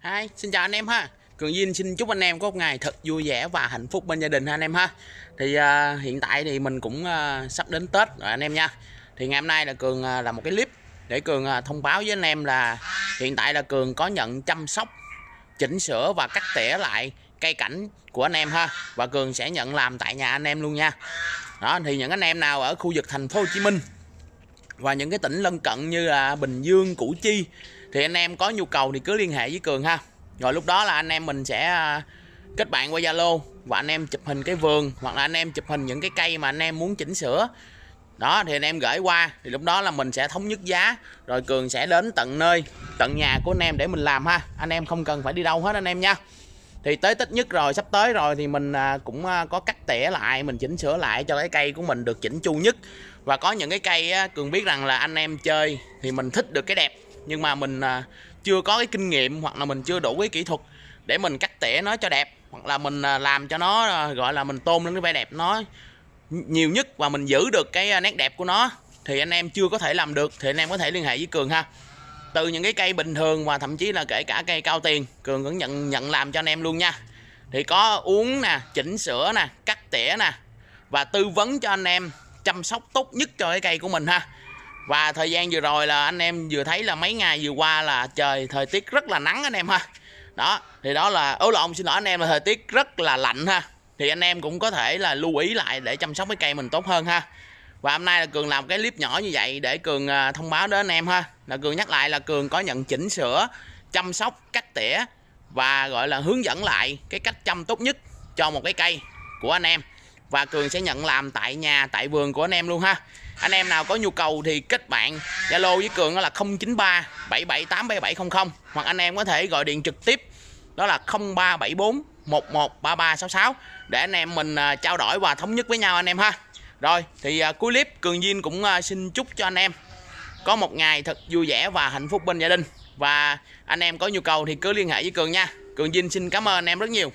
hai xin chào anh em ha Cường Dinh xin chúc anh em có một ngày thật vui vẻ và hạnh phúc bên gia đình ha anh em ha Thì uh, hiện tại thì mình cũng uh, sắp đến Tết rồi anh em nha Thì ngày hôm nay là Cường uh, làm một cái clip để Cường uh, thông báo với anh em là Hiện tại là Cường có nhận chăm sóc, chỉnh sửa và cắt tỉa lại cây cảnh của anh em ha Và Cường sẽ nhận làm tại nhà anh em luôn nha Đó, thì những anh em nào ở khu vực thành phố Hồ Chí Minh và những cái tỉnh lân cận như là Bình Dương, Củ Chi thì anh em có nhu cầu thì cứ liên hệ với Cường ha. Rồi lúc đó là anh em mình sẽ à, kết bạn qua Zalo và anh em chụp hình cái vườn hoặc là anh em chụp hình những cái cây mà anh em muốn chỉnh sửa. Đó thì anh em gửi qua thì lúc đó là mình sẽ thống nhất giá rồi Cường sẽ đến tận nơi, tận nhà của anh em để mình làm ha. Anh em không cần phải đi đâu hết anh em nha thì tới tết nhất rồi sắp tới rồi thì mình à, cũng à, có cắt tỉa lại mình chỉnh sửa lại cho cái cây của mình được chỉnh chu nhất và có những cái cây cường biết rằng là anh em chơi thì mình thích được cái đẹp nhưng mà mình à, chưa có cái kinh nghiệm hoặc là mình chưa đủ cái kỹ thuật để mình cắt tỉa nó cho đẹp hoặc là mình làm cho nó gọi là mình tôn lên cái vẻ đẹp nó nhiều nhất và mình giữ được cái nét đẹp của nó thì anh em chưa có thể làm được thì anh em có thể liên hệ với cường ha từ những cái cây bình thường và thậm chí là kể cả cây cao tiền cường cũng nhận nhận làm cho anh em luôn nha thì có uống nè chỉnh sửa nè cắt tỉa nè và tư vấn cho anh em chăm sóc tốt nhất cho cái cây của mình ha và thời gian vừa rồi là anh em vừa thấy là mấy ngày vừa qua là trời thời tiết rất là nắng anh em ha đó thì đó là ố lộn xin lỗi anh em là thời tiết rất là lạnh ha thì anh em cũng có thể là lưu ý lại để chăm sóc cái cây mình tốt hơn ha và hôm nay là cường làm cái clip nhỏ như vậy để cường à, thông báo đến anh em ha là cường nhắc lại là cường có nhận chỉnh sửa chăm sóc cắt tỉa và gọi là hướng dẫn lại cái cách chăm tốt nhất cho một cái cây của anh em và cường sẽ nhận làm tại nhà tại vườn của anh em luôn ha anh em nào có nhu cầu thì kết bạn zalo với cường là 093 778 7700 hoặc anh em có thể gọi điện trực tiếp đó là 0374 113366 để anh em mình à, trao đổi và thống nhất với nhau anh em ha rồi thì uh, à, cuối clip Cường Duyên cũng uh, xin chúc cho anh em có một ngày thật vui vẻ và hạnh phúc bên gia đình và anh em có nhu cầu thì cứ liên hệ với Cường nha. Cường duyên xin cảm ơn anh em rất nhiều.